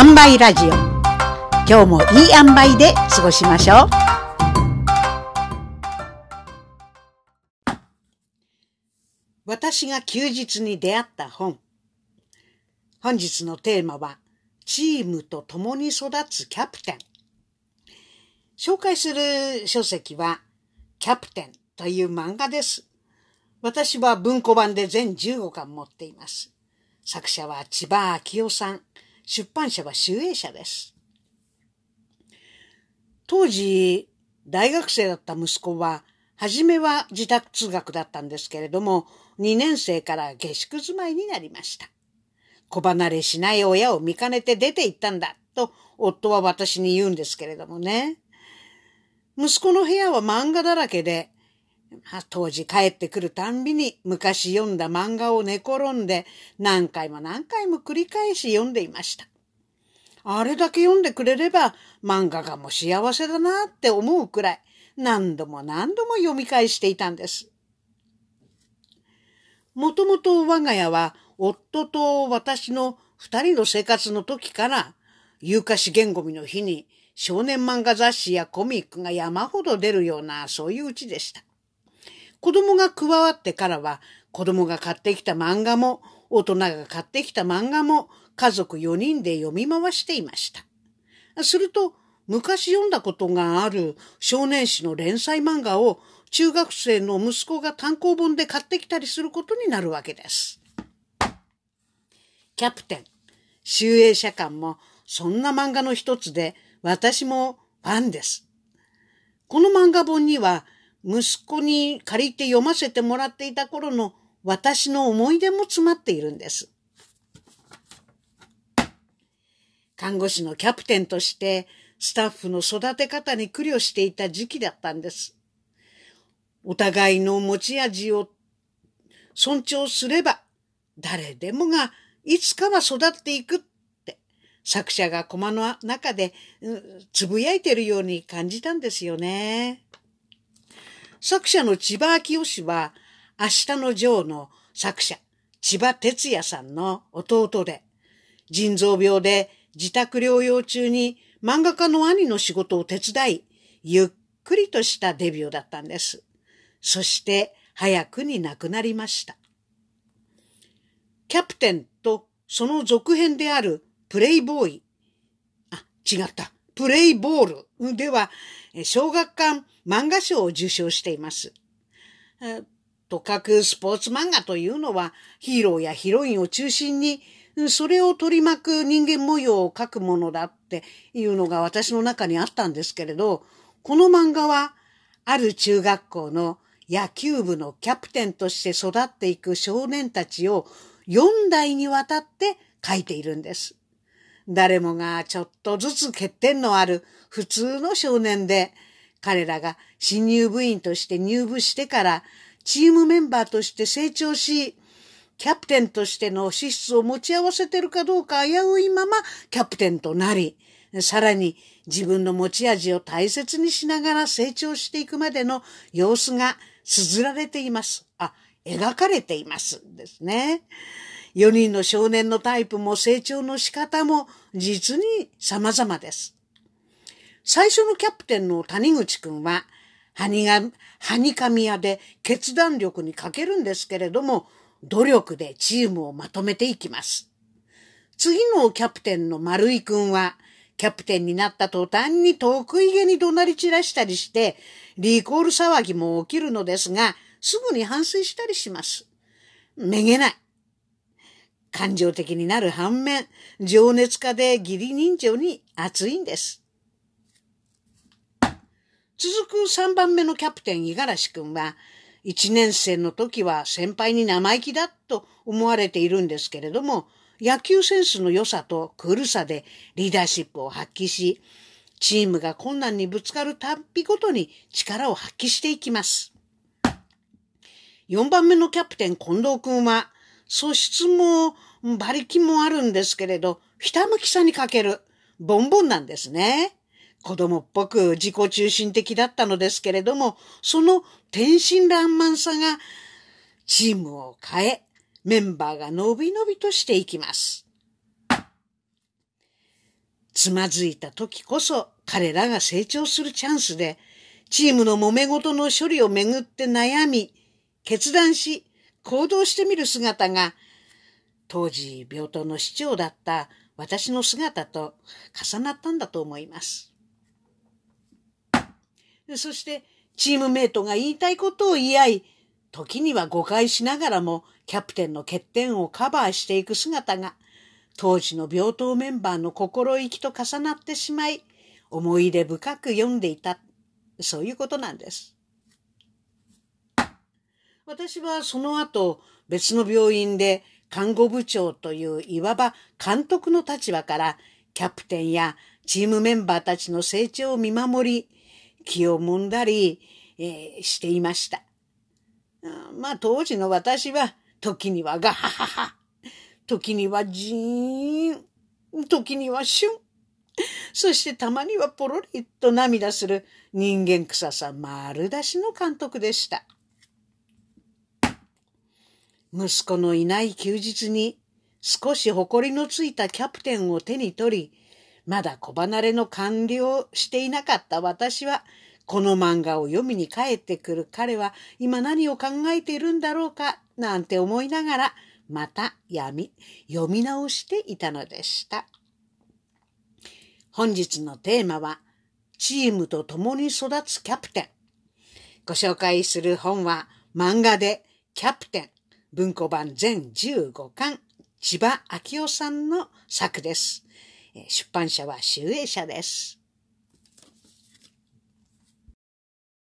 塩梅ラジオ今日もいい塩梅で過ごしましょう私が休日に出会った本本日のテーマはチームと共に育つキャプテン紹介する書籍はキャプテンという漫画です私は文庫版で全15巻持っています作者は千葉明夫さん出版社は集英社です。当時、大学生だった息子は、初めは自宅通学だったんですけれども、2年生から下宿住まいになりました。子離れしない親を見かねて出て行ったんだ、と夫は私に言うんですけれどもね。息子の部屋は漫画だらけで、当時帰ってくるたんびに昔読んだ漫画を寝転んで何回も何回も繰り返し読んでいました。あれだけ読んでくれれば漫画がも幸せだなって思うくらい何度も何度も読み返していたんです。もともと我が家は夫と私の二人の生活の時から有価資源ゴミの日に少年漫画雑誌やコミックが山ほど出るようなそういううちでした。子供が加わってからは、子供が買ってきた漫画も、大人が買ってきた漫画も、家族4人で読み回していました。すると、昔読んだことがある少年誌の連載漫画を中学生の息子が単行本で買ってきたりすることになるわけです。キャプテン、集英社館もそんな漫画の一つで私もファンです。この漫画本には息子に借りて読ませてもらっていた頃の私の思い出も詰まっているんです。看護師のキャプテンとしてスタッフの育て方に苦慮していた時期だったんです。お互いの持ち味を尊重すれば誰でもがいつかは育っていくって作者が駒の中でつぶやいてるように感じたんですよね。作者の千葉明義は、明日のジョーの作者、千葉哲也さんの弟で、腎臓病で自宅療養中に漫画家の兄の仕事を手伝い、ゆっくりとしたデビューだったんです。そして早くに亡くなりました。キャプテンとその続編であるプレイボーイ。あ、違った。プレイボールでは、小学館漫画賞を受賞しています。とかくスポーツ漫画というのは、ヒーローやヒロインを中心に、それを取り巻く人間模様を描くものだっていうのが私の中にあったんですけれど、この漫画は、ある中学校の野球部のキャプテンとして育っていく少年たちを4代にわたって書いているんです。誰もがちょっとずつ欠点のある普通の少年で、彼らが新入部員として入部してから、チームメンバーとして成長し、キャプテンとしての資質を持ち合わせてるかどうか危ういままキャプテンとなり、さらに自分の持ち味を大切にしながら成長していくまでの様子が綴られています。あ、描かれています。ですね。4人の少年のタイプも成長の仕方も実に様々です。最初のキャプテンの谷口くんは、はにが、はにかみ屋で決断力に欠けるんですけれども、努力でチームをまとめていきます。次のキャプテンの丸井くんは、キャプテンになった途端に得意げに怒鳴り散らしたりして、リコール騒ぎも起きるのですが、すぐに反省したりします。めげない。感情的になる反面、情熱家で義理人情に熱いんです。続く3番目のキャプテン五十嵐くんは、1年生の時は先輩に生意気だと思われているんですけれども、野球センスの良さとクールさでリーダーシップを発揮し、チームが困難にぶつかるたんびごとに力を発揮していきます。4番目のキャプテン近藤くんは、素質も馬力もあるんですけれど、ひたむきさに欠ける、ボンボンなんですね。子供っぽく自己中心的だったのですけれども、その天真爛漫さがチームを変え、メンバーが伸び伸びとしていきます。つまずいた時こそ彼らが成長するチャンスで、チームの揉め事の処理をめぐって悩み、決断し、行動してみる姿が、当時病棟の市長だった私の姿と重なったんだと思います。そして、チームメイトが言いたいことを言い合い、時には誤解しながらもキャプテンの欠点をカバーしていく姿が、当時の病棟メンバーの心意気と重なってしまい、思い出深く読んでいた、そういうことなんです。私はその後、別の病院で看護部長といういわば監督の立場から、キャプテンやチームメンバーたちの成長を見守り、気をもんだり、えー、していました。まあ当時の私は、時にはガハハハ、時にはジーン、時にはシュン、そしてたまにはポロリと涙する人間臭さ丸出しの監督でした。息子のいない休日に少し誇りのついたキャプテンを手に取り、まだ小離れの完了していなかった私は、この漫画を読みに帰ってくる彼は今何を考えているんだろうかなんて思いながら、また闇、読み直していたのでした。本日のテーマは、チームと共に育つキャプテン。ご紹介する本は、漫画でキャプテン、文庫版全15巻、千葉明夫さんの作です。出版社は集英社です。